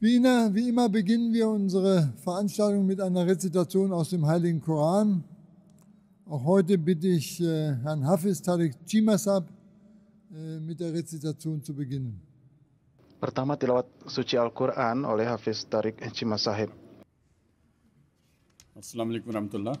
Wie immer, wie immer beginnen wir unsere Veranstaltung mit einer Rezitation aus dem Heiligen Koran. Auch heute bitte ich äh, Herrn Hafiz Tariq Chimasab äh, mit der Rezitation zu beginnen. Pertama tilawat suci Al-Quran oleh Hafiz Tariq Cimasahib. Assalamualaikum warahmatullahi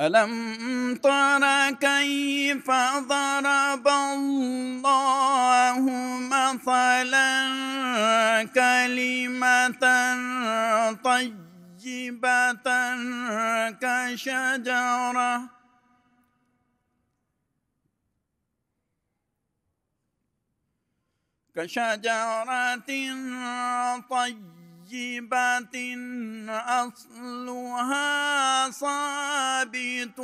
ألم تر كيف ضرب الله مثلا كلمة طيبة كشجرة كشجرة طيبة أصلها صار حديث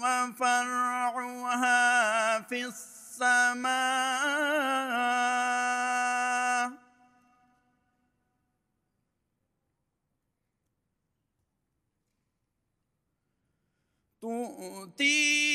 وفرعها في السماء تؤتي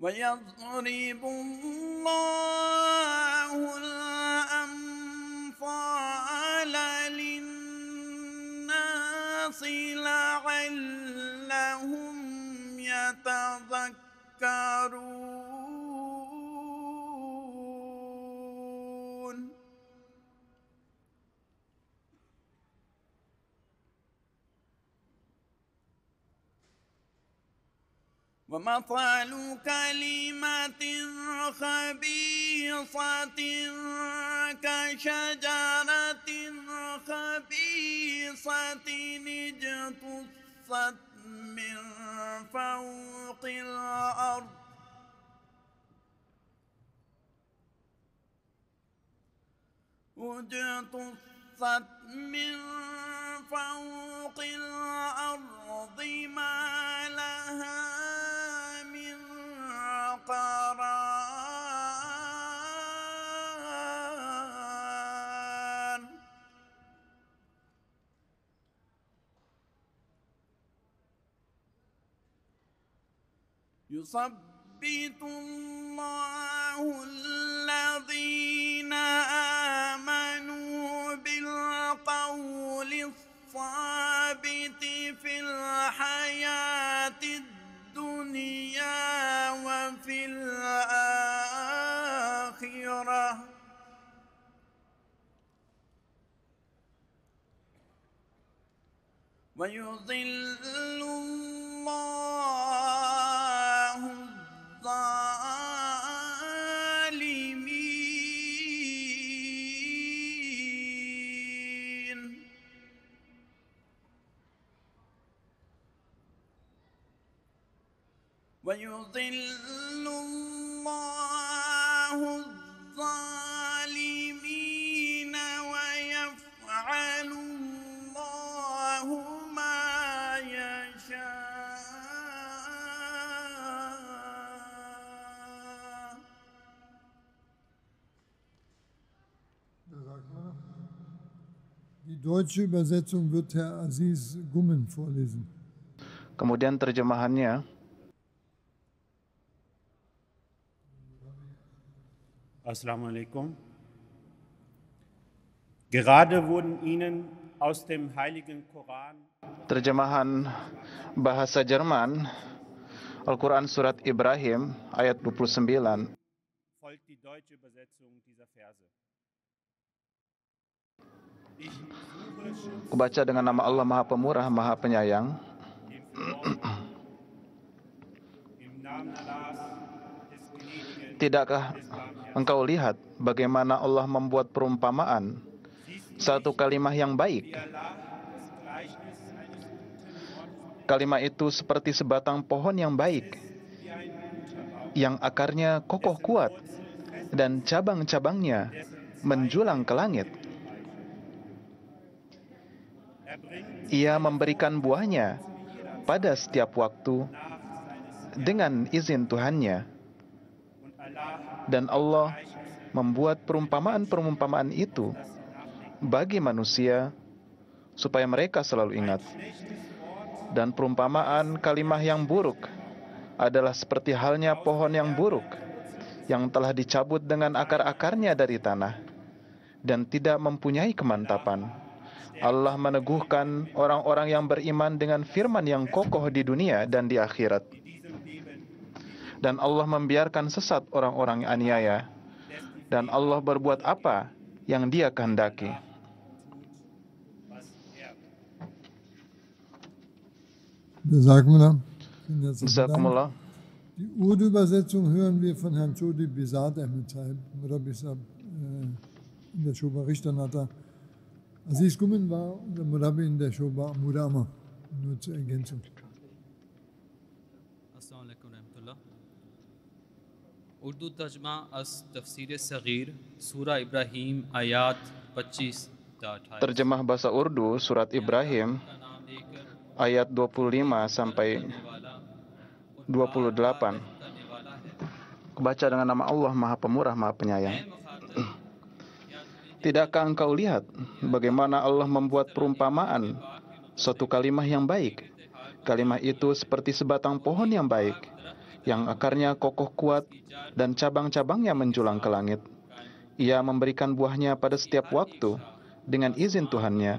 ويضرب الله الأمثال للناس لعلهم يتذكرون ومثل كلمة خبيصة كشجرة خبيصة اجتثت من فوق الأرض اجتثت من فوق الأرض ما يثبت الله الذين آمنوا بالقول الثابت في الحياة الدنيا وفي الآخرة ويضل ويضل الله الظالمين ويفعل الله ما يشاء Die deutsche Übersetzung wird Herr Aziz Gummen vorlesen. Kemudian terjemahannya Assalamu alaikum. Gerade wurden Ihnen aus dem heiligen Koran Terjemahan bahasa Jerman Al-Qur'an surat Ibrahim ayat 29 folgt die deutsche Übersetzung dieser Verse. Kubaca dengan nama Allah Maha Pemurah, Maha Penyayang. Tidakkah engkau lihat bagaimana Allah membuat perumpamaan satu kalimat yang baik? Kalimat itu seperti sebatang pohon yang baik yang akarnya kokoh kuat dan cabang-cabangnya menjulang ke langit. Ia memberikan buahnya pada setiap waktu dengan izin Tuhannya. Dan Allah membuat perumpamaan-perumpamaan itu bagi manusia supaya mereka selalu ingat. Dan perumpamaan kalimah yang buruk adalah seperti halnya pohon yang buruk yang telah dicabut dengan akar-akarnya dari tanah dan tidak mempunyai kemantapan. Allah meneguhkan orang-orang yang beriman dengan firman yang kokoh di dunia dan di akhirat dan Allah membiarkan sesat orang-orang aniaya dan Allah berbuat apa yang Dia kehendaki. Jazakumullah. Die 25 Terjemah bahasa Urdu surat Ibrahim ayat 25 sampai 28. Baca dengan nama Allah Maha Pemurah Maha Penyayang. Tidakkah engkau lihat bagaimana Allah membuat perumpamaan satu kalimah yang baik? Kalimah itu seperti sebatang pohon yang baik yang akarnya kokoh kuat dan cabang-cabangnya menjulang ke langit. Ia memberikan buahnya pada setiap waktu dengan izin Tuhannya,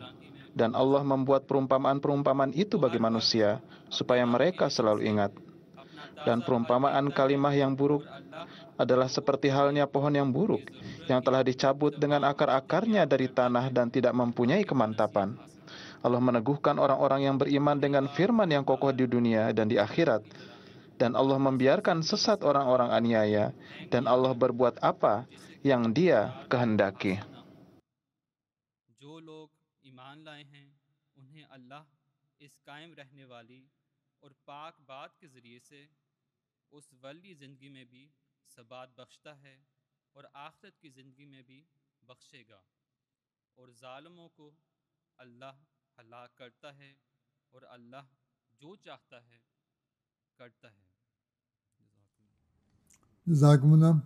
dan Allah membuat perumpamaan-perumpamaan itu bagi manusia supaya mereka selalu ingat. Dan perumpamaan kalimah yang buruk adalah seperti halnya pohon yang buruk yang telah dicabut dengan akar-akarnya dari tanah dan tidak mempunyai kemantapan. Allah meneguhkan orang-orang yang beriman dengan firman yang kokoh di dunia dan di akhirat dan Allah berbuat apa yang Dia kehendaki. اس قائم رہنے والی اور پاک بات کے ذریعے سے اس ولی زندگی میں بھی ثبات بخشتا ہے اور آخرت کی زندگی میں بھی بخشے گا اور ظالموں کو اللہ ہلاک کرتا ہے اور اللہ جو چاہتا ہے Zagmunam